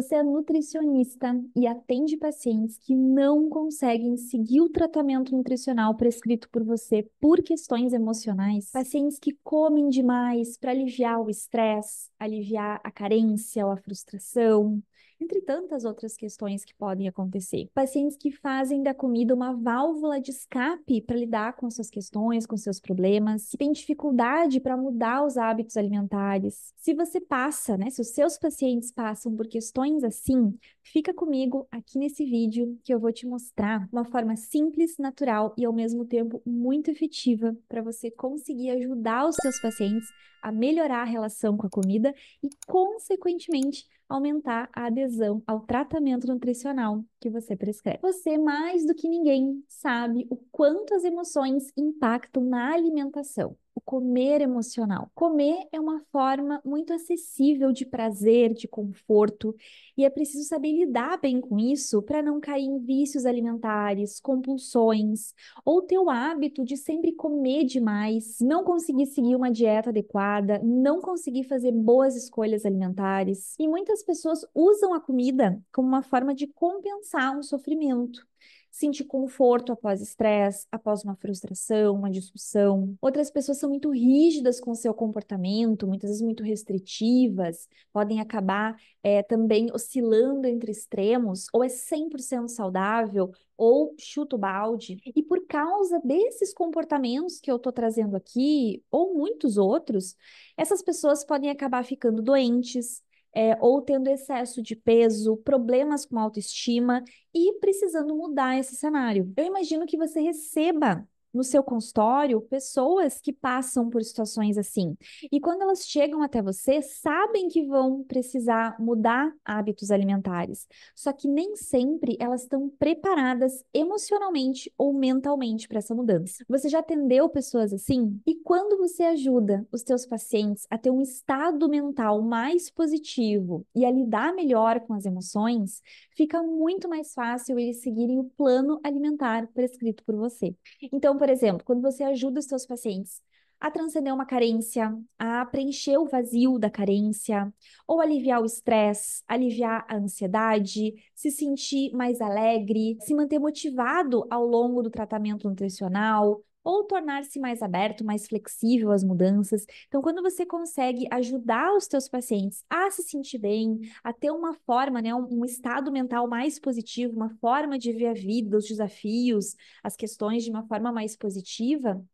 Você é nutricionista e atende pacientes que não conseguem seguir o tratamento nutricional prescrito por você por questões emocionais, pacientes que comem demais para aliviar o estresse, aliviar a carência ou a frustração, entre tantas outras questões que podem acontecer. Pacientes que fazem da comida uma válvula de escape para lidar com suas questões, com seus problemas, que têm dificuldade para mudar os hábitos alimentares. Se você passa, né, se os seus pacientes passam por questões assim, fica comigo aqui nesse vídeo que eu vou te mostrar uma forma simples, natural e ao mesmo tempo muito efetiva para você conseguir ajudar os seus pacientes a melhorar a relação com a comida e, consequentemente, aumentar a adesão ao tratamento nutricional que você prescreve. Você, mais do que ninguém, sabe o quanto as emoções impactam na alimentação. O comer emocional. Comer é uma forma muito acessível de prazer, de conforto, e é preciso saber lidar bem com isso para não cair em vícios alimentares, compulsões, ou ter o hábito de sempre comer demais, não conseguir seguir uma dieta adequada, não conseguir fazer boas escolhas alimentares. E muitas pessoas usam a comida como uma forma de compensar compensar um sofrimento sentir conforto após estresse, após uma frustração, uma discussão. Outras pessoas são muito rígidas com seu comportamento, muitas vezes muito restritivas, podem acabar é, também oscilando entre extremos, ou é 100% saudável, ou chuta o balde. E por causa desses comportamentos que eu estou trazendo aqui, ou muitos outros, essas pessoas podem acabar ficando doentes, é, ou tendo excesso de peso, problemas com autoestima e precisando mudar esse cenário. Eu imagino que você receba no seu consultório pessoas que passam por situações assim. E quando elas chegam até você, sabem que vão precisar mudar hábitos alimentares. Só que nem sempre elas estão preparadas emocionalmente ou mentalmente para essa mudança. Você já atendeu pessoas assim? E quando você ajuda os seus pacientes a ter um estado mental mais positivo e a lidar melhor com as emoções, fica muito mais fácil eles seguirem o plano alimentar prescrito por você. Então, por exemplo, quando você ajuda os seus pacientes a transcender uma carência, a preencher o vazio da carência, ou aliviar o estresse, aliviar a ansiedade, se sentir mais alegre, se manter motivado ao longo do tratamento nutricional, ou tornar-se mais aberto, mais flexível às mudanças. Então, quando você consegue ajudar os teus pacientes a se sentir bem, a ter uma forma, né, um, um estado mental mais positivo, uma forma de ver a vida, os desafios, as questões de uma forma mais positiva,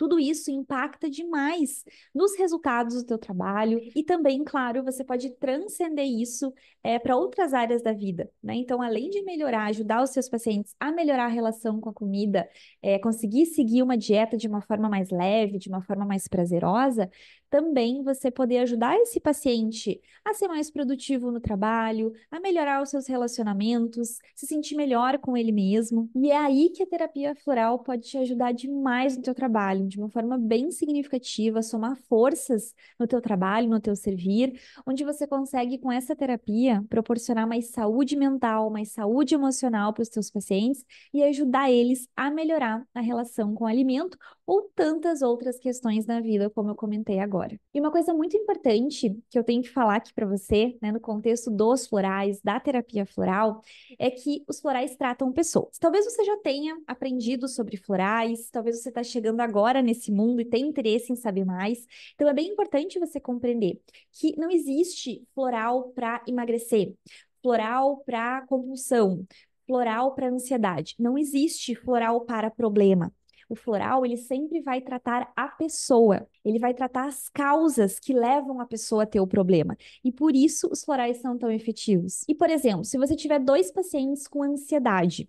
tudo isso impacta demais nos resultados do teu trabalho e também, claro, você pode transcender isso é, eh, para outras áreas da vida, né? Então, além de melhorar, ajudar os seus pacientes a melhorar a relação com a comida, é, conseguir seguir uma dieta de uma forma mais leve, de uma forma mais prazerosa, também você poder ajudar esse paciente a ser mais produtivo no trabalho, a melhorar os seus relacionamentos, se sentir melhor com ele mesmo. E é aí que a terapia floral pode te ajudar demais no teu trabalho, de uma forma bem significativa, somar forças no teu trabalho, no teu servir, onde você consegue com essa terapia proporcionar mais saúde mental, mais saúde emocional para os teus pacientes e ajudar eles a melhorar a relação com o alimento ou tantas outras questões da vida, como eu comentei agora agora. E uma coisa muito importante que eu tenho que falar aqui para você, né, no contexto dos florais, da terapia floral, é que os florais tratam pessoas. Talvez você já tenha aprendido sobre florais, talvez você está chegando agora nesse mundo e tem interesse em saber mais. Então é bem importante você compreender que não existe floral para emagrecer. Floral para compulsão, floral para ansiedade. Não existe floral para problema. O floral, ele sempre vai tratar a pessoa, ele vai tratar as causas que levam a pessoa a ter o problema. E por isso os florais são tão efetivos. E, por exemplo, se você tiver dois pacientes com ansiedade,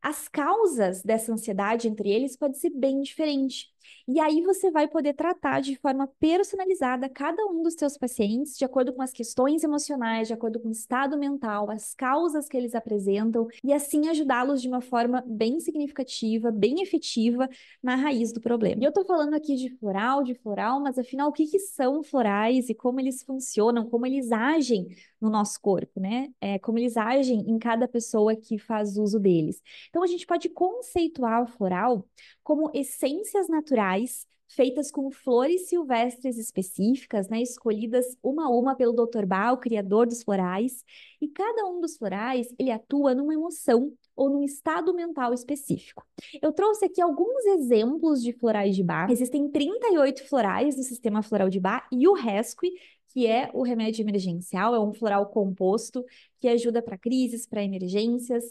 as causas dessa ansiedade entre eles pode ser bem diferente. E aí você vai poder tratar de forma personalizada cada um dos seus pacientes, de acordo com as questões emocionais, de acordo com o estado mental, as causas que eles apresentam, e assim ajudá-los de uma forma bem significativa, bem efetiva na raiz do problema. E eu tô falando aqui de floral, de floral, mas afinal, o que, que são florais e como eles funcionam, como eles agem no nosso corpo, né? É, como eles agem em cada pessoa que faz uso deles. Então, a gente pode conceituar o floral como essências naturais feitas com flores silvestres específicas, né, escolhidas uma a uma pelo Dr. Bal, criador dos florais, e cada um dos florais, ele atua numa emoção ou num estado mental específico. Eu trouxe aqui alguns exemplos de florais de Bar. Existem 38 florais do sistema floral de Bar e o Rescue, que é o remédio emergencial, é um floral composto que ajuda para crises, para emergências.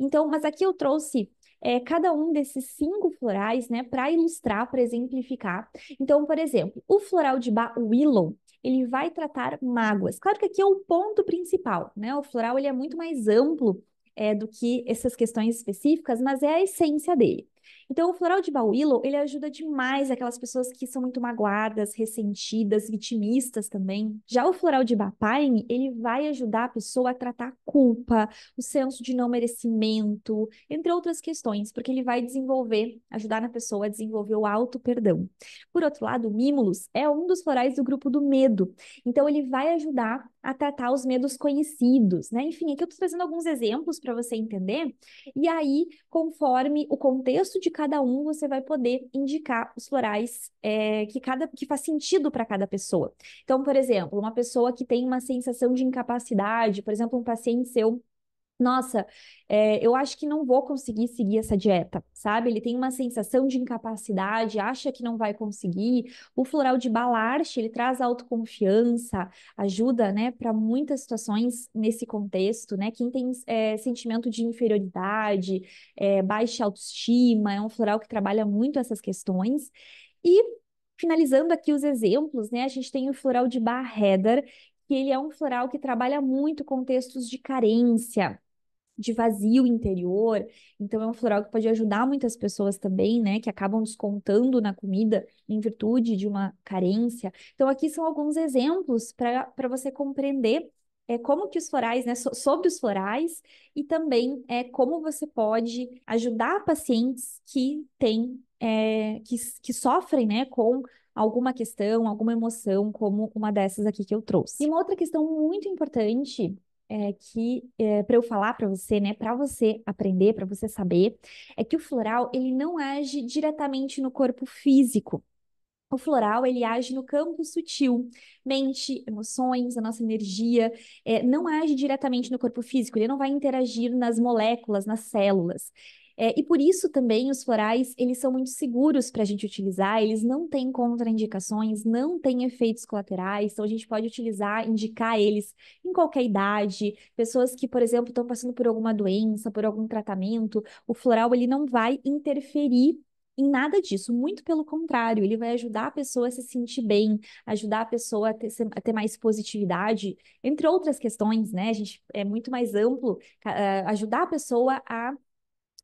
Então, mas aqui eu trouxe é, cada um desses cinco florais, né, para ilustrar, para exemplificar. Então, por exemplo, o floral de Ba Willow, ele vai tratar mágoas. Claro que aqui é o ponto principal, né? O floral ele é muito mais amplo é, do que essas questões específicas, mas é a essência dele. Então, o floral de Bauilo, ele ajuda demais aquelas pessoas que são muito magoadas, ressentidas, vitimistas também. Já o floral de Bapain, ele vai ajudar a pessoa a tratar a culpa, o senso de não merecimento, entre outras questões, porque ele vai desenvolver, ajudar na pessoa a desenvolver o auto-perdão. Por outro lado, o Mímulos é um dos florais do grupo do medo. Então, ele vai ajudar a tratar os medos conhecidos, né? Enfim, aqui eu estou trazendo alguns exemplos para você entender. E aí, conforme o contexto de cada cada um você vai poder indicar os florais é, que, cada, que faz sentido para cada pessoa. Então, por exemplo, uma pessoa que tem uma sensação de incapacidade, por exemplo, um paciente seu nossa, é, eu acho que não vou conseguir seguir essa dieta, sabe? Ele tem uma sensação de incapacidade, acha que não vai conseguir. O floral de Balarche, ele traz autoconfiança, ajuda, né, para muitas situações nesse contexto, né? Quem tem é, sentimento de inferioridade, é, baixa autoestima, é um floral que trabalha muito essas questões. E finalizando aqui os exemplos, né? A gente tem o floral de Barreder, que ele é um floral que trabalha muito contextos de carência, de vazio interior. Então, é um floral que pode ajudar muitas pessoas também, né? Que acabam descontando na comida em virtude de uma carência. Então, aqui são alguns exemplos para você compreender é, como que os florais, né? So sobre os florais e também é, como você pode ajudar pacientes que têm, é, que, que sofrem, né? Com alguma questão, alguma emoção, como uma dessas aqui que eu trouxe. E uma outra questão muito importante é, que é, para eu falar para você, né, para você aprender, para você saber, é que o floral ele não age diretamente no corpo físico. O floral ele age no campo sutil, mente, emoções, a nossa energia, é, não age diretamente no corpo físico, ele não vai interagir nas moléculas, nas células. É, e por isso também os florais, eles são muito seguros para a gente utilizar, eles não têm contraindicações, não têm efeitos colaterais, então a gente pode utilizar, indicar eles em qualquer idade, pessoas que, por exemplo, estão passando por alguma doença, por algum tratamento, o floral ele não vai interferir em nada disso, muito pelo contrário, ele vai ajudar a pessoa a se sentir bem, ajudar a pessoa a ter, a ter mais positividade, entre outras questões, né? A gente é muito mais amplo, uh, ajudar a pessoa a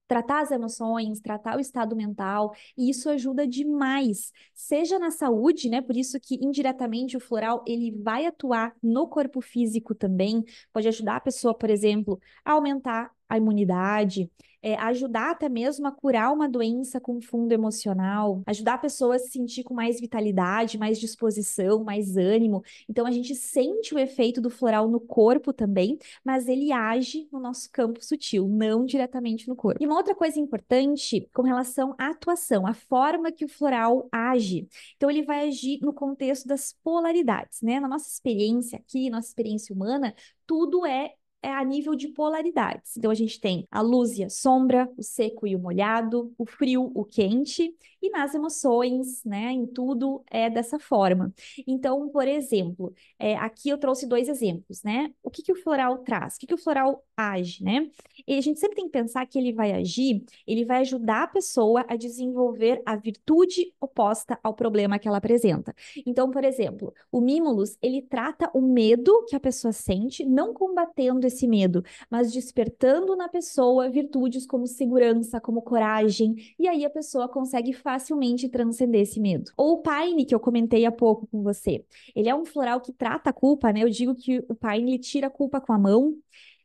tratar as emoções, tratar o estado mental, e isso ajuda demais, seja na saúde, né? Por isso que indiretamente o floral ele vai atuar no corpo físico também, pode ajudar a pessoa, por exemplo, a aumentar a imunidade, é, ajudar até mesmo a curar uma doença com fundo emocional, ajudar a pessoa a se sentir com mais vitalidade, mais disposição, mais ânimo. Então a gente sente o efeito do floral no corpo também, mas ele age no nosso campo sutil, não diretamente no corpo. E uma outra coisa importante com relação à atuação, a forma que o floral age. Então ele vai agir no contexto das polaridades, né? Na nossa experiência aqui, nossa experiência humana, tudo é é a nível de polaridades. Então, a gente tem a luz e a sombra, o seco e o molhado, o frio, o quente, e nas emoções, né, em tudo é dessa forma. Então, por exemplo, é, aqui eu trouxe dois exemplos, né? O que, que o floral traz? O que, que o floral age, né? E a gente sempre tem que pensar que ele vai agir, ele vai ajudar a pessoa a desenvolver a virtude oposta ao problema que ela apresenta. Então, por exemplo, o Mimulus, ele trata o medo que a pessoa sente, não combatendo esse medo, mas despertando na pessoa virtudes como segurança, como coragem, e aí a pessoa consegue facilmente transcender esse medo. Ou o pine, que eu comentei há pouco com você. Ele é um floral que trata a culpa, né? Eu digo que o pine ele tira a culpa com a mão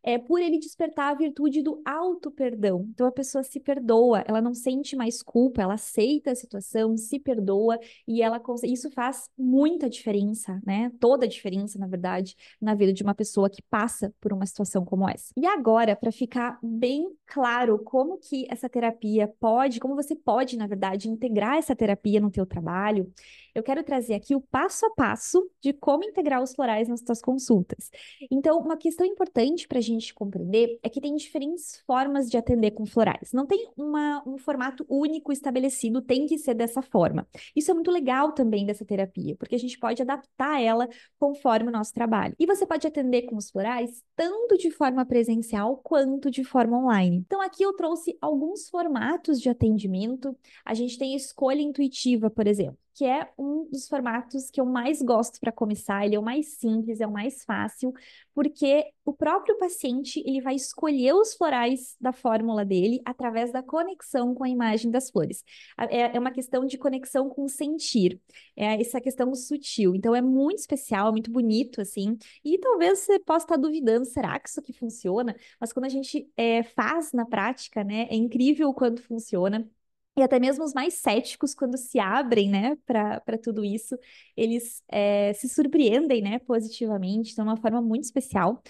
é por ele despertar a virtude do auto-perdão. Então a pessoa se perdoa, ela não sente mais culpa, ela aceita a situação, se perdoa e ela isso faz muita diferença, né? Toda a diferença, na verdade, na vida de uma pessoa que passa por uma situação como essa. E agora, para ficar bem claro como que essa terapia pode, como você pode, na verdade, integrar essa terapia no teu trabalho, eu quero trazer aqui o passo a passo de como integrar os florais nas suas consultas. Então, uma questão importante para a gente gente compreender é que tem diferentes formas de atender com florais. Não tem uma, um formato único estabelecido, tem que ser dessa forma. Isso é muito legal também dessa terapia, porque a gente pode adaptar ela conforme o nosso trabalho. E você pode atender com os florais tanto de forma presencial quanto de forma online. Então, aqui eu trouxe alguns formatos de atendimento. A gente tem escolha intuitiva, por exemplo que é um dos formatos que eu mais gosto para começar, ele é o mais simples, é o mais fácil, porque o próprio paciente, ele vai escolher os florais da fórmula dele através da conexão com a imagem das flores. É, é uma questão de conexão com o sentir, é essa questão sutil. Então é muito especial, é muito bonito, assim, e talvez você possa estar tá duvidando, será que isso aqui funciona? Mas quando a gente é, faz na prática, né, é incrível o quanto funciona. E até mesmo os mais céticos, quando se abrem, né, para tudo isso, eles é, se surpreendem, né, positivamente, de uma forma muito especial.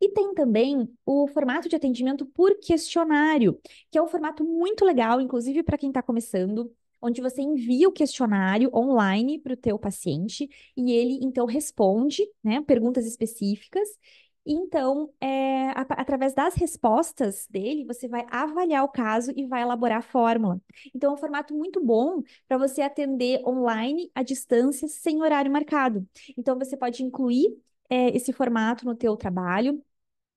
E tem também o formato de atendimento por questionário, que é um formato muito legal, inclusive para quem está começando, onde você envia o questionário online para o teu paciente e ele então responde, né, perguntas específicas então, é, a, através das respostas dele, você vai avaliar o caso e vai elaborar a fórmula. Então, é um formato muito bom para você atender online, à distância, sem horário marcado. Então, você pode incluir é, esse formato no teu trabalho,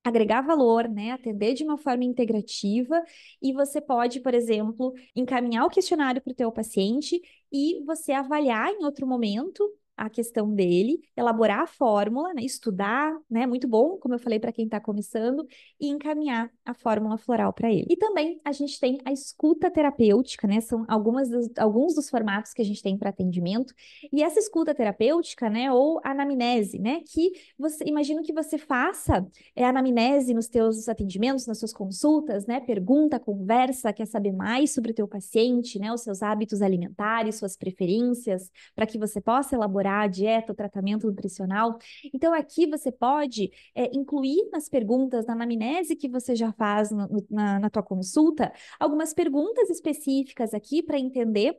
agregar valor, né, atender de uma forma integrativa e você pode, por exemplo, encaminhar o questionário para o teu paciente e você avaliar em outro momento a questão dele, elaborar a fórmula, né, estudar, né, muito bom, como eu falei para quem está começando, e encaminhar a fórmula floral para ele. E também a gente tem a escuta terapêutica, né, são algumas dos, alguns dos formatos que a gente tem para atendimento. E essa escuta terapêutica, né, ou anamnese, né, que você imagino que você faça é, anamnese nos teus atendimentos, nas suas consultas, né, pergunta, conversa, quer saber mais sobre o teu paciente, né, os seus hábitos alimentares, suas preferências, para que você possa elaborar melhorar a dieta, o tratamento nutricional. Então, aqui você pode é, incluir nas perguntas, na anamnese que você já faz no, na, na tua consulta, algumas perguntas específicas aqui para entender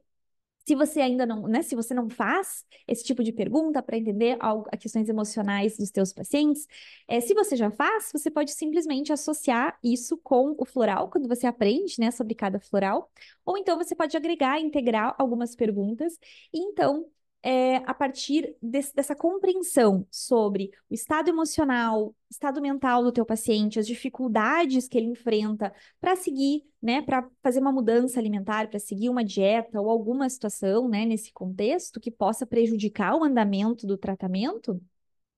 se você ainda não, né, se você não faz esse tipo de pergunta para entender algo, a questões emocionais dos seus pacientes, é, se você já faz, você pode simplesmente associar isso com o floral, quando você aprende, né, sobre cada floral, ou então você pode agregar, integrar algumas perguntas, e então é, a partir dessa compreensão sobre o estado emocional, estado mental do teu paciente, as dificuldades que ele enfrenta para seguir, né, para fazer uma mudança alimentar, para seguir uma dieta ou alguma situação, né, nesse contexto que possa prejudicar o andamento do tratamento.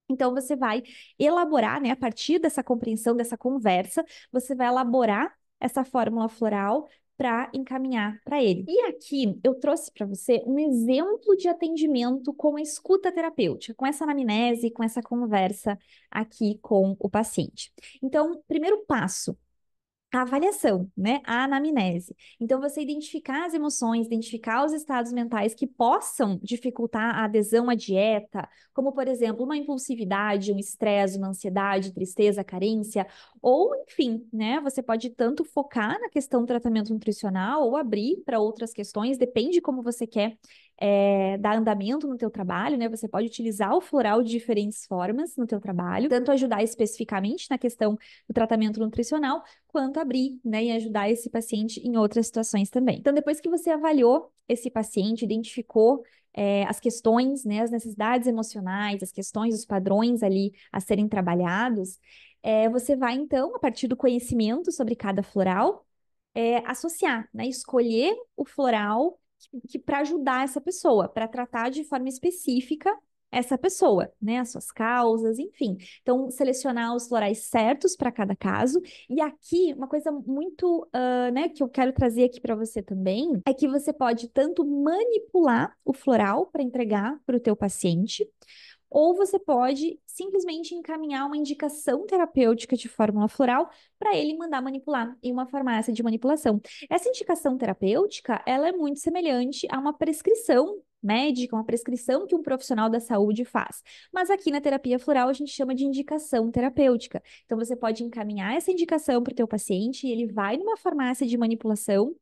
Então, você vai elaborar, né, a partir dessa compreensão, dessa conversa, você vai elaborar essa fórmula floral para encaminhar para ele. E aqui eu trouxe para você um exemplo de atendimento com a escuta terapêutica, com essa anamnese, com essa conversa aqui com o paciente. Então, primeiro passo a avaliação, né? A anamnese. Então, você identificar as emoções, identificar os estados mentais que possam dificultar a adesão à dieta, como, por exemplo, uma impulsividade, um estresse, uma ansiedade, tristeza, carência, ou, enfim, né? Você pode tanto focar na questão do tratamento nutricional ou abrir para outras questões, depende como você quer é, dar andamento no teu trabalho, né? Você pode utilizar o floral de diferentes formas no teu trabalho, tanto ajudar especificamente na questão do tratamento nutricional, quanto abrir, né, e ajudar esse paciente em outras situações também. Então, depois que você avaliou esse paciente, identificou é, as questões, né, as necessidades emocionais, as questões, os padrões ali a serem trabalhados, é, você vai então, a partir do conhecimento sobre cada floral, associar, né, escolher o floral que, que para ajudar essa pessoa, para tratar de forma específica essa pessoa, né? As suas causas, enfim. Então, selecionar os florais certos para cada caso. E aqui, uma coisa muito, uh, né, que eu quero trazer aqui para você também, é que você pode tanto manipular o floral para entregar para o teu paciente, ou você pode simplesmente encaminhar uma indicação terapêutica de fórmula floral para ele mandar manipular em uma farmácia de manipulação. Essa indicação terapêutica, ela é muito semelhante a uma prescrição médica, uma prescrição que um profissional da saúde faz. Mas aqui na terapia floral a gente chama de indicação terapêutica. Então você pode encaminhar essa indicação para o teu paciente e ele vai numa farmácia de manipulação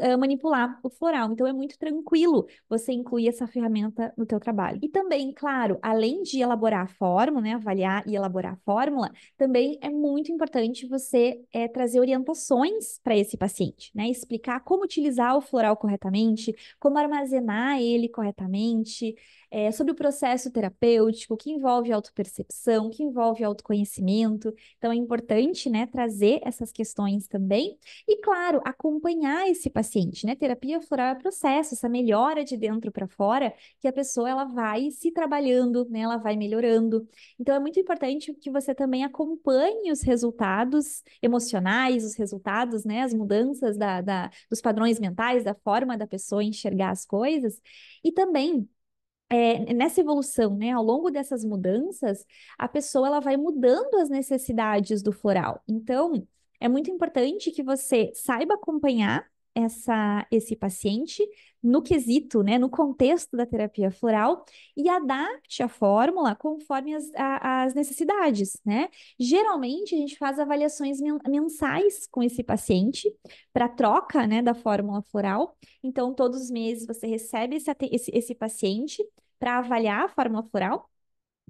eh, manipular o floral. Então é muito tranquilo você incluir essa ferramenta no teu trabalho. E também, claro, além de elaborar a fórmula, né, avaliar e elaborar a fórmula, também é muito importante você é, trazer orientações para esse paciente, né, explicar como utilizar o floral corretamente, como armazenar ele corretamente, é, sobre o processo terapêutico, que envolve autopercepção, que envolve autoconhecimento. Então, é importante, né, trazer essas questões também. E, claro, acompanhar esse paciente, né? Terapia floral é processo, essa melhora de dentro para fora, que a pessoa, ela vai se trabalhando, né? Ela vai melhorando. Então, é muito importante que você também acompanhe os resultados emocionais, os resultados, né? As mudanças da, da, dos padrões mentais, da forma da pessoa enxergar as coisas. E também é, nessa evolução, né, ao longo dessas mudanças, a pessoa ela vai mudando as necessidades do floral. Então, é muito importante que você saiba acompanhar essa, esse paciente, no quesito, né, no contexto da terapia floral e adapte a fórmula conforme as, a, as necessidades, né? Geralmente a gente faz avaliações mensais com esse paciente para troca, né, da fórmula floral. Então, todos os meses você recebe esse, esse, esse paciente para avaliar a fórmula floral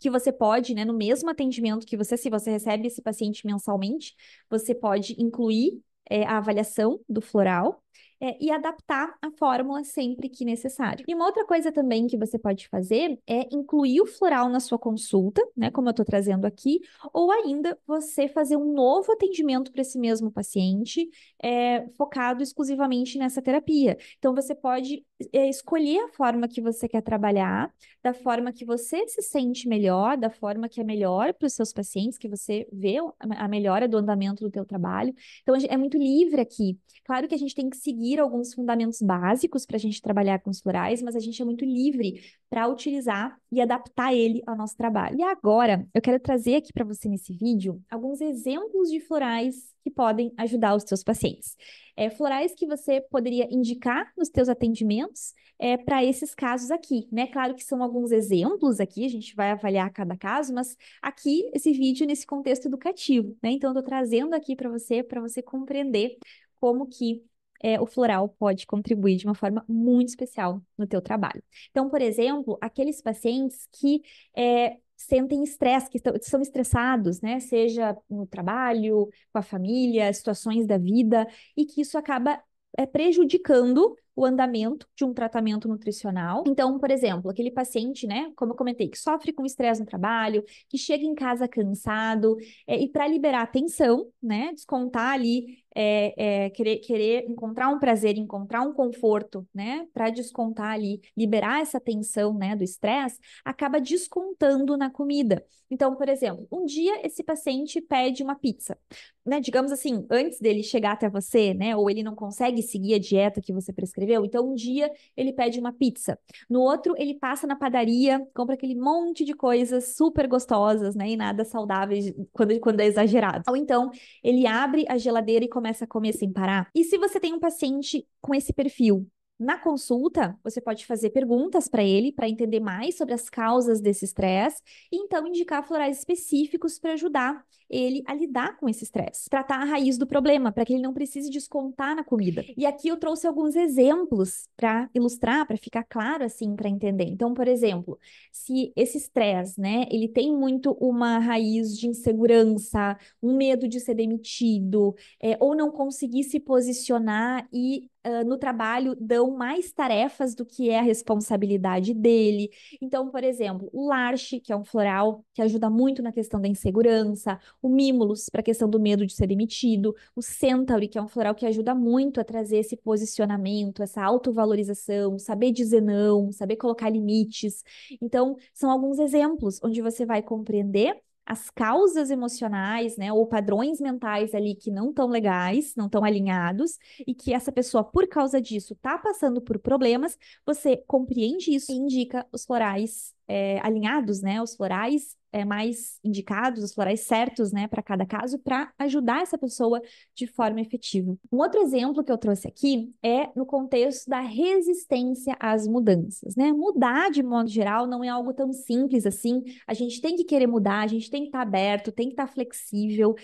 que você pode, né, no mesmo atendimento que você, se você recebe esse paciente mensalmente, você pode incluir é, a avaliação do floral é, e adaptar a fórmula sempre que necessário. E uma outra coisa também que você pode fazer é incluir o floral na sua consulta, né? Como eu estou trazendo aqui, ou ainda você fazer um novo atendimento para esse mesmo paciente, é, focado exclusivamente nessa terapia. Então, você pode é, escolher a forma que você quer trabalhar, da forma que você se sente melhor, da forma que é melhor para os seus pacientes, que você vê a melhora do andamento do teu trabalho. Então, é muito livre aqui. Claro que a gente tem que seguir seguir alguns fundamentos básicos para a gente trabalhar com os florais, mas a gente é muito livre para utilizar e adaptar ele ao nosso trabalho. E agora, eu quero trazer aqui para você nesse vídeo alguns exemplos de florais que podem ajudar os seus pacientes. É, florais que você poderia indicar nos seus atendimentos é, para esses casos aqui, né? Claro que são alguns exemplos aqui, a gente vai avaliar cada caso, mas aqui esse vídeo nesse contexto educativo, né? Então, eu estou trazendo aqui para você, para você compreender como que é, o floral pode contribuir de uma forma muito especial no teu trabalho. Então, por exemplo, aqueles pacientes que é, sentem estresse, que são estressados, né? Seja no trabalho, com a família, situações da vida, e que isso acaba é, prejudicando o andamento de um tratamento nutricional. Então, por exemplo, aquele paciente, né, como eu comentei, que sofre com estresse no trabalho, que chega em casa cansado, é, e para liberar a tensão, né, descontar ali é, é, querer, querer encontrar um prazer, encontrar um conforto, né, para descontar ali, liberar essa tensão, né, do estresse, acaba descontando na comida. Então, por exemplo, um dia esse paciente pede uma pizza, né, digamos assim, antes dele chegar até você, né, ou ele não consegue seguir a dieta que você prescreveu, então um dia ele pede uma pizza, no outro ele passa na padaria, compra aquele monte de coisas super gostosas, né, e nada saudáveis quando, quando é exagerado. Ou então ele abre a geladeira e começa começa a comer sem parar? E se você tem um paciente com esse perfil, na consulta, você pode fazer perguntas para ele para entender mais sobre as causas desse estresse e então indicar florais específicos para ajudar ele a lidar com esse estresse, tratar a raiz do problema, para que ele não precise descontar na comida. E aqui eu trouxe alguns exemplos para ilustrar, para ficar claro assim, para entender. Então, por exemplo, se esse estresse, né, ele tem muito uma raiz de insegurança, um medo de ser demitido, é, ou não conseguir se posicionar e no trabalho dão mais tarefas do que é a responsabilidade dele. Então, por exemplo, o Larche, que é um floral que ajuda muito na questão da insegurança, o Mimulus, para a questão do medo de ser demitido, o Centauri, que é um floral que ajuda muito a trazer esse posicionamento, essa autovalorização, saber dizer não, saber colocar limites. Então, são alguns exemplos onde você vai compreender as causas emocionais, né, ou padrões mentais ali que não estão legais, não estão alinhados, e que essa pessoa, por causa disso, está passando por problemas, você compreende isso e indica os florais é, alinhados, né, os florais é, mais indicados, os florais certos, né, para cada caso, para ajudar essa pessoa de forma efetiva. Um outro exemplo que eu trouxe aqui é no contexto da resistência às mudanças, né? Mudar de modo geral não é algo tão simples assim. A gente tem que querer mudar, a gente tem que estar tá aberto, tem que estar tá flexível.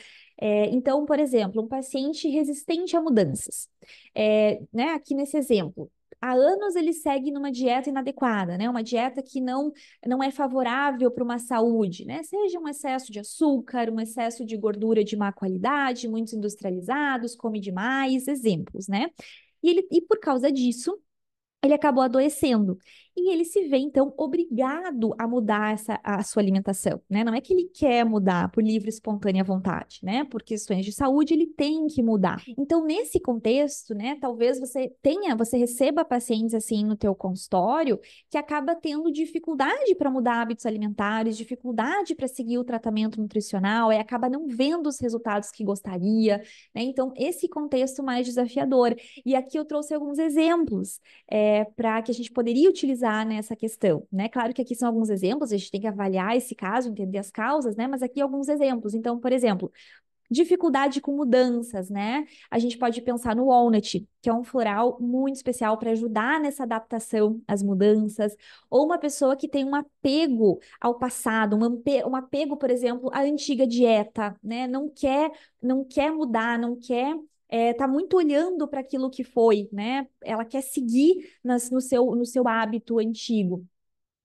É, então, por exemplo, um paciente resistente a mudanças. É, né, aqui nesse exemplo, há anos ele segue numa dieta inadequada, né? Uma dieta que não, não é favorável para uma saúde, né? Seja um excesso de açúcar, um excesso de gordura de má qualidade, muitos industrializados, come demais, exemplos, né? E, ele, e por causa disso, ele acabou adoecendo e ele se vê, então, obrigado a mudar essa, a sua alimentação, né? Não é que ele quer mudar por livre e espontânea vontade, né? Por questões de saúde, ele tem que mudar. Então, nesse contexto, né, talvez você tenha, você receba pacientes, assim, no teu consultório, que acaba tendo dificuldade para mudar hábitos alimentares, dificuldade para seguir o tratamento nutricional, e acaba não vendo os resultados que gostaria, né? Então, esse contexto mais desafiador. E aqui eu trouxe alguns exemplos é, eh, para que a gente poderia utilizar analisar nessa né, questão, né? Claro que aqui são alguns exemplos, a gente tem que avaliar esse caso, entender as causas, né? Mas aqui alguns exemplos. Então, por exemplo, dificuldade com mudanças, né? A gente pode pensar no walnut, que é um floral muito especial para ajudar nessa adaptação às mudanças, ou uma pessoa que tem um apego ao passado, um apego, por exemplo, à antiga dieta, né? Não quer, não quer mudar, não quer está é, muito olhando para aquilo que foi, né? Ela quer seguir nas, no, seu, no seu hábito antigo.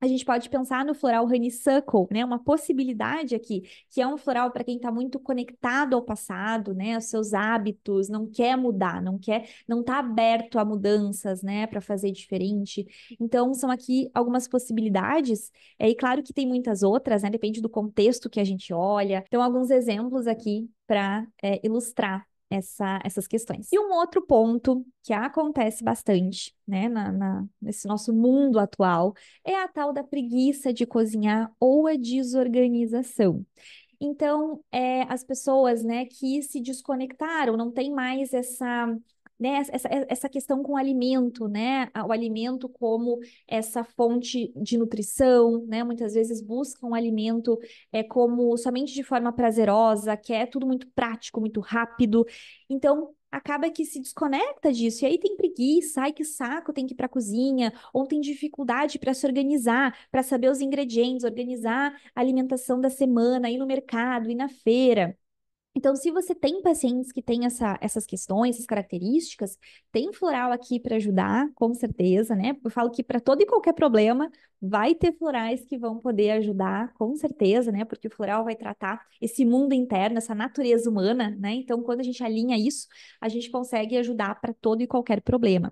A gente pode pensar no floral honeysuckle, né? Uma possibilidade aqui, que é um floral para quem está muito conectado ao passado, né? Aos seus hábitos, não quer mudar, não quer, não está aberto a mudanças, né? Para fazer diferente. Então, são aqui algumas possibilidades. É, e claro que tem muitas outras, né? Depende do contexto que a gente olha. Então, alguns exemplos aqui para é, ilustrar essa, essas questões. E um outro ponto que acontece bastante, né, na, na, nesse nosso mundo atual, é a tal da preguiça de cozinhar ou a desorganização. Então, é, as pessoas, né, que se desconectaram, não tem mais essa né, essa, essa questão com o alimento, né, o alimento como essa fonte de nutrição, né, muitas vezes buscam o alimento é, como somente de forma prazerosa, que é tudo muito prático, muito rápido, então acaba que se desconecta disso, e aí tem preguiça, ai que saco, tem que ir para a cozinha, ou tem dificuldade para se organizar, para saber os ingredientes, organizar a alimentação da semana, ir no mercado, ir na feira. Então, se você tem pacientes que têm essa, essas questões, essas características, tem floral aqui para ajudar, com certeza, né? Eu falo que para todo e qualquer problema, vai ter florais que vão poder ajudar, com certeza, né? Porque o floral vai tratar esse mundo interno, essa natureza humana, né? Então, quando a gente alinha isso, a gente consegue ajudar para todo e qualquer problema.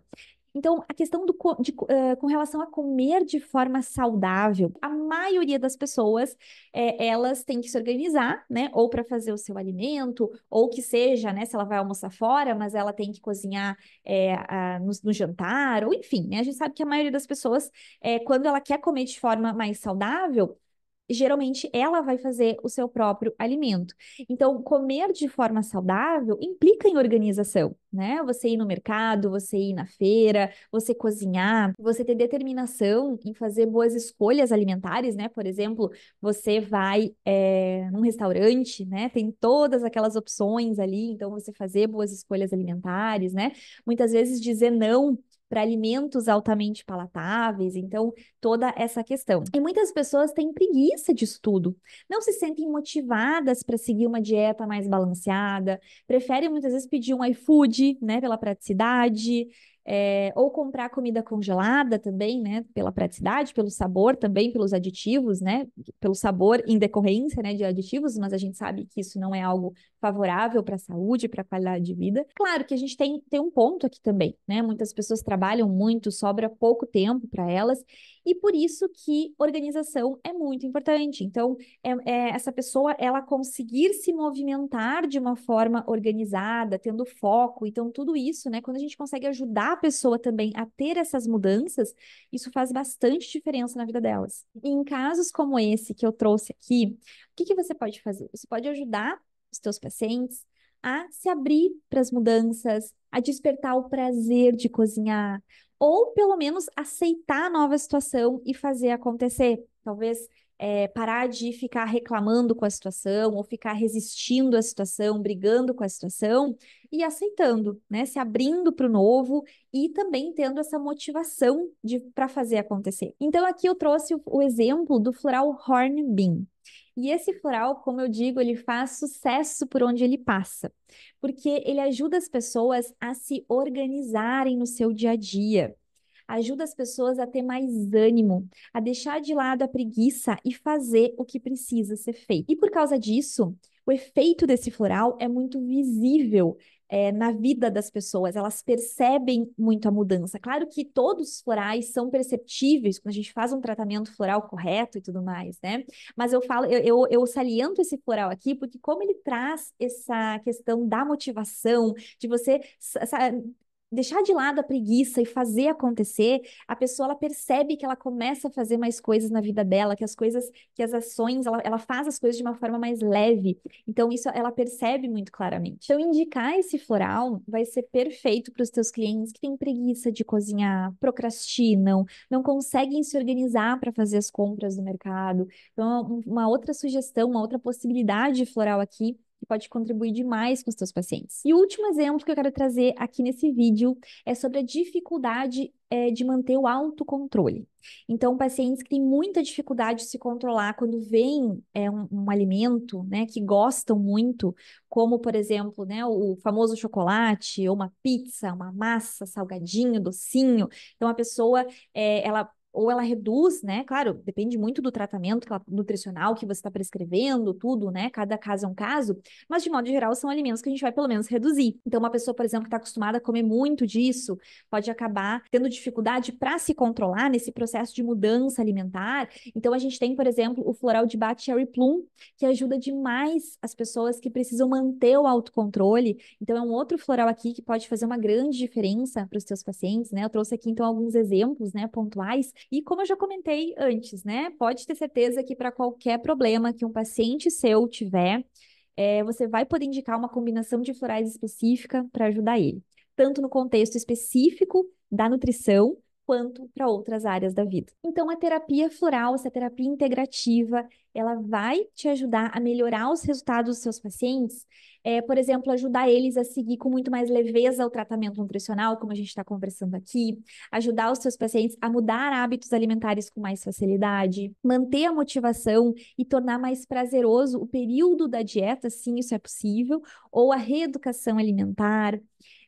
Então, a questão do, de, uh, com relação a comer de forma saudável, a maioria das pessoas, é, elas têm que se organizar, né? Ou para fazer o seu alimento, ou que seja, né? Se ela vai almoçar fora, mas ela tem que cozinhar é, no, no, jantar, ou enfim, né? A gente sabe que a maioria das pessoas, é, quando ela quer comer de forma mais saudável, geralmente ela vai fazer o seu próprio alimento. Então, comer de forma saudável implica em organização, né? Você ir no mercado, você ir na feira, você cozinhar, você ter determinação em fazer boas escolhas alimentares, né? Por exemplo, você vai é, num restaurante, né? Tem todas aquelas opções ali, então você fazer boas escolhas alimentares, né? Muitas vezes dizer não para alimentos altamente palatáveis, então toda essa questão. E muitas pessoas têm preguiça disso tudo, não se sentem motivadas para seguir uma dieta mais balanceada, preferem muitas vezes pedir um iFood, né, pela praticidade, é, ou comprar comida congelada também, né? Pela praticidade, pelo sabor também, pelos aditivos, né? Pelo sabor em decorrência né, de aditivos, mas a gente sabe que isso não é algo favorável para a saúde, para a qualidade de vida. Claro que a gente tem, tem um ponto aqui também, né? Muitas pessoas trabalham muito, sobra pouco tempo para elas, e por isso que organização é muito importante. Então, é, é, essa pessoa, ela conseguir se movimentar de uma forma organizada, tendo foco, então tudo isso, né? Quando a gente consegue ajudar a pessoa também a ter essas mudanças, isso faz bastante diferença na vida delas. E em casos como esse que eu trouxe aqui, o que, que você pode fazer? Você pode ajudar os teus pacientes, a se abrir para as mudanças, a despertar o prazer de cozinhar, ou pelo menos aceitar a nova situação e fazer acontecer. Talvez é, parar de ficar reclamando com a situação ou ficar resistindo à situação, brigando com a situação e aceitando, né? Se abrindo para o novo e também tendo essa motivação para fazer acontecer. Então aqui eu trouxe o, o exemplo do floral hornbeam. E esse floral, como eu digo, ele faz sucesso por onde ele passa, porque ele ajuda as pessoas a se organizarem no seu dia a dia. Ajuda as pessoas a ter mais ânimo, a deixar de lado a preguiça e fazer o que precisa ser feito. E por causa disso, o efeito desse floral é muito visível é, na vida das pessoas, elas percebem muito a mudança. Claro que todos os florais são perceptíveis quando a gente faz um tratamento floral correto e tudo mais, né? Mas eu falo, eu, eu, eu saliento esse floral aqui porque como ele traz essa questão da motivação, de você deixar de lado a preguiça e fazer acontecer, a pessoa ela percebe que ela começa a fazer mais coisas na vida dela, que as coisas, que as ações, ela, ela faz as coisas de uma forma mais leve. Então, isso ela percebe muito claramente. Então, indicar esse floral vai ser perfeito para os teus clientes que têm preguiça de cozinhar, procrastinam, não conseguem se organizar para fazer as compras no mercado. Então, é uma outra sugestão, uma outra possibilidade floral aqui pode contribuir demais com os seus pacientes. E o último exemplo que eu quero trazer aqui nesse vídeo é sobre a dificuldade é, de manter o autocontrole. Então, pacientes que têm muita dificuldade de se controlar quando veem é, um, um, alimento né, que gostam muito, como, por exemplo, né, o famoso chocolate, ou uma pizza, uma massa, salgadinho, docinho. Então, a pessoa é, ela ou ela reduz, né? Claro, depende muito do tratamento nutricional que você está prescrevendo, tudo, né? Cada caso é um caso, mas de modo geral são alimentos que a gente vai pelo menos reduzir. Então, uma pessoa, por exemplo, que está acostumada a comer muito disso, pode acabar tendo dificuldade para se controlar nesse processo de mudança alimentar. Então, a gente tem, por exemplo, o floral de Bat Cherry Plum, que ajuda demais as pessoas que precisam manter o autocontrole. Então, é um outro floral aqui que pode fazer uma grande diferença para os seus pacientes, né? Eu trouxe aqui, então, alguns exemplos, né, pontuais, e como eu já comentei antes, né? Pode ter certeza que para qualquer problema que um paciente seu tiver, é, você vai poder indicar uma combinação de florais específica para ajudar ele, tanto no contexto específico da nutrição, quanto para outras áreas da vida. Então, a terapia floral, essa terapia integrativa, ela vai te ajudar a melhorar os resultados dos seus pacientes, é, por exemplo, ajudar eles a seguir com muito mais leveza o tratamento nutricional, como a gente está conversando aqui, ajudar os seus pacientes a mudar hábitos alimentares com mais facilidade, manter a motivação e tornar mais prazeroso o período da dieta, sim, isso é possível, ou a reeducação alimentar.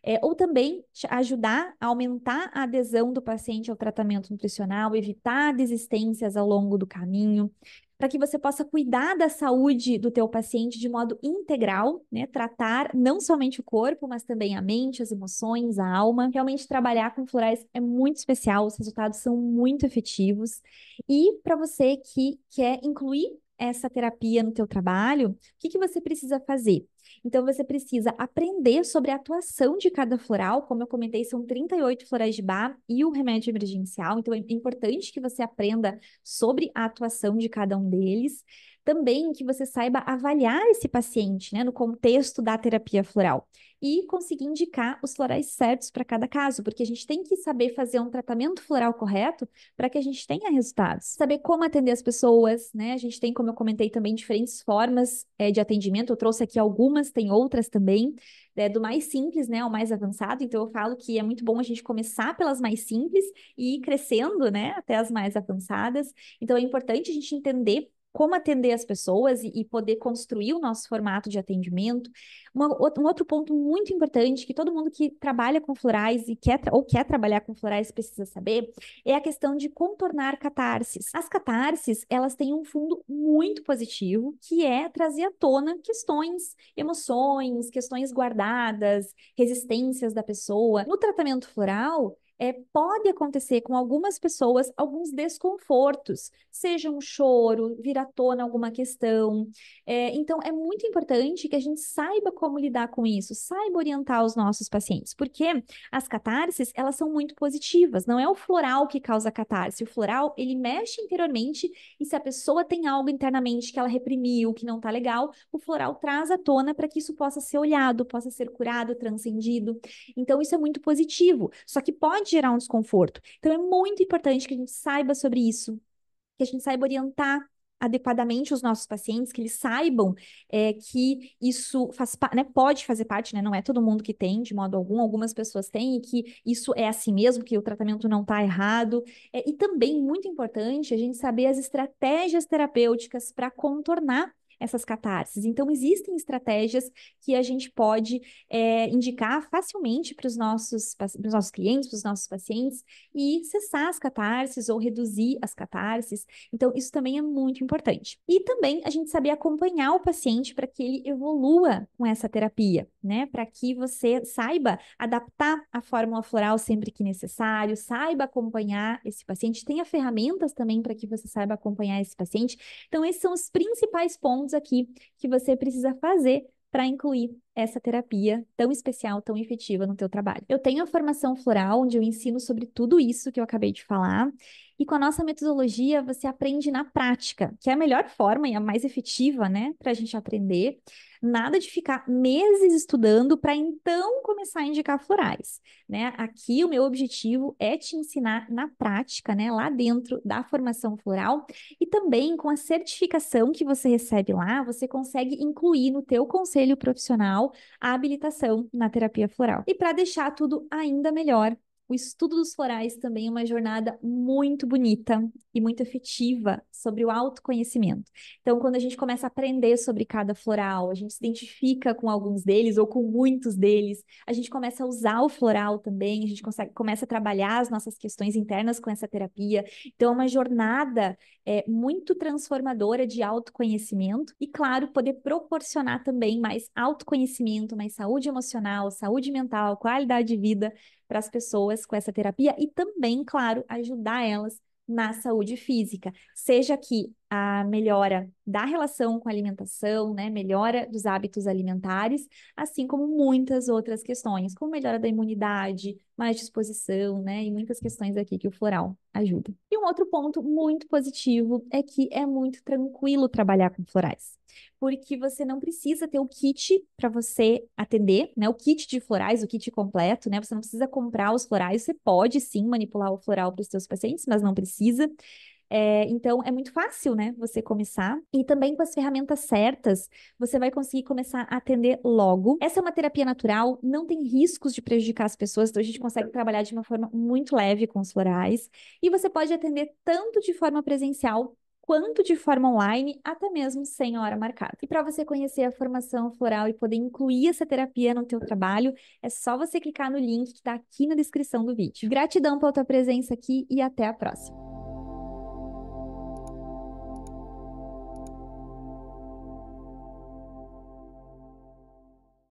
É, ou também ajudar a aumentar a adesão do paciente ao tratamento nutricional, evitar desistências ao longo do caminho, para que você possa cuidar da saúde do teu paciente de modo integral, né? Tratar não somente o corpo, mas também a mente, as emoções, a alma. Realmente trabalhar com florais é muito especial, os resultados são muito efetivos. E para você que quer incluir essa terapia no teu trabalho, o que, que você precisa fazer? Então, você precisa aprender sobre a atuação de cada floral. Como eu comentei, são 38 florais de bar e o remédio emergencial. Então, é importante que você aprenda sobre a atuação de cada um deles. Também que você saiba avaliar esse paciente, né, no contexto da terapia floral e conseguir indicar os florais certos para cada caso, porque a gente tem que saber fazer um tratamento floral correto para que a gente tenha resultados. Saber como atender as pessoas, né? A gente tem, como eu comentei também, diferentes formas é, de atendimento. Eu trouxe aqui algumas, tem outras também, né, do mais simples, né, ao mais avançado. Então, eu falo que é muito bom a gente começar pelas mais simples e ir crescendo, né, até as mais avançadas. Então, é importante a gente entender como atender as pessoas e, e poder construir o nosso formato de atendimento. Uma, um outro ponto muito importante que todo mundo que trabalha com florais e quer ou quer trabalhar com florais precisa saber é a questão de contornar catarses. As catarses, elas têm um fundo muito positivo, que é trazer à tona questões, emoções, questões guardadas, resistências da pessoa. No tratamento floral, é, pode acontecer com algumas pessoas alguns desconfortos, seja um choro, vir à tona alguma questão. É, então, é muito importante que a gente saiba como lidar com isso, saiba orientar os nossos pacientes, porque as catarses, elas são muito positivas, não é o floral que causa catarse, o floral, ele mexe interiormente e se a pessoa tem algo internamente que ela reprimiu, que não tá legal, o floral traz à tona para que isso possa ser olhado, possa ser curado, transcendido. Então, isso é muito positivo, só que pode pode gerar um desconforto. Então, é muito importante que a gente saiba sobre isso, que a gente saiba orientar adequadamente os nossos pacientes, que eles saibam é, que isso faz, né, pode fazer parte, né, não é todo mundo que tem, de modo algum, algumas pessoas têm, e que isso é assim mesmo, que o tratamento não está errado. É, e também, muito importante, a gente saber as estratégias terapêuticas para contornar essas catarses. Então, existem estratégias que a gente pode é, indicar facilmente para os nossos, nossos clientes, para os nossos pacientes, e cessar as catarses ou reduzir as catarses. Então, isso também é muito importante. E também a gente saber acompanhar o paciente para que ele evolua com essa terapia, né? Para que você saiba adaptar a fórmula floral sempre que necessário, saiba acompanhar esse paciente, tenha ferramentas também para que você saiba acompanhar esse paciente. Então, esses são os principais pontos pontos aqui que você precisa fazer para incluir essa terapia tão especial, tão efetiva no teu trabalho. Eu tenho a formação floral, onde eu ensino sobre tudo isso que eu acabei de falar, e com a nossa metodologia, você aprende na prática, que é a melhor forma e a mais efetiva, né, para a gente aprender. Nada de ficar meses estudando para então começar a indicar florais, né? Aqui o meu objetivo é te ensinar na prática, né, lá dentro da formação floral e também com a certificação que você recebe lá, você consegue incluir no teu conselho profissional a habilitação na terapia floral. E para deixar tudo ainda melhor, o estudo dos florais também é uma jornada muito bonita e muito efetiva sobre o autoconhecimento. Então, quando a gente começa a aprender sobre cada floral, a gente se identifica com alguns deles ou com muitos deles, a gente começa a usar o floral também, a gente consegue, começa a trabalhar as nossas questões internas com essa terapia. Então, é uma jornada é, muito transformadora de autoconhecimento e, claro, poder proporcionar também mais autoconhecimento, mais saúde emocional, saúde mental, qualidade de vida para as pessoas com essa terapia e também, claro, ajudar elas na saúde física, seja que a melhora da relação com a alimentação, né, melhora dos hábitos alimentares, assim como muitas outras questões, como melhora da imunidade, mais disposição, né, e muitas questões aqui que o floral ajuda. E um outro ponto muito positivo é que é muito tranquilo trabalhar com florais porque você não precisa ter o kit para você atender, né? O kit de florais, o kit completo, né? Você não precisa comprar os florais, você pode sim manipular o floral para os seus pacientes, mas não precisa. É, então, é muito fácil, né, você começar. E também com as ferramentas certas, você vai conseguir começar a atender logo. Essa é uma terapia natural, não tem riscos de prejudicar as pessoas, então a gente consegue trabalhar de uma forma muito leve com os florais. E você pode atender tanto de forma presencial quanto de forma online, até mesmo sem hora marcada. E para você conhecer a formação floral e poder incluir essa terapia no teu trabalho, é só você clicar no link que está aqui na descrição do vídeo. Gratidão pela tua presença aqui e até a próxima.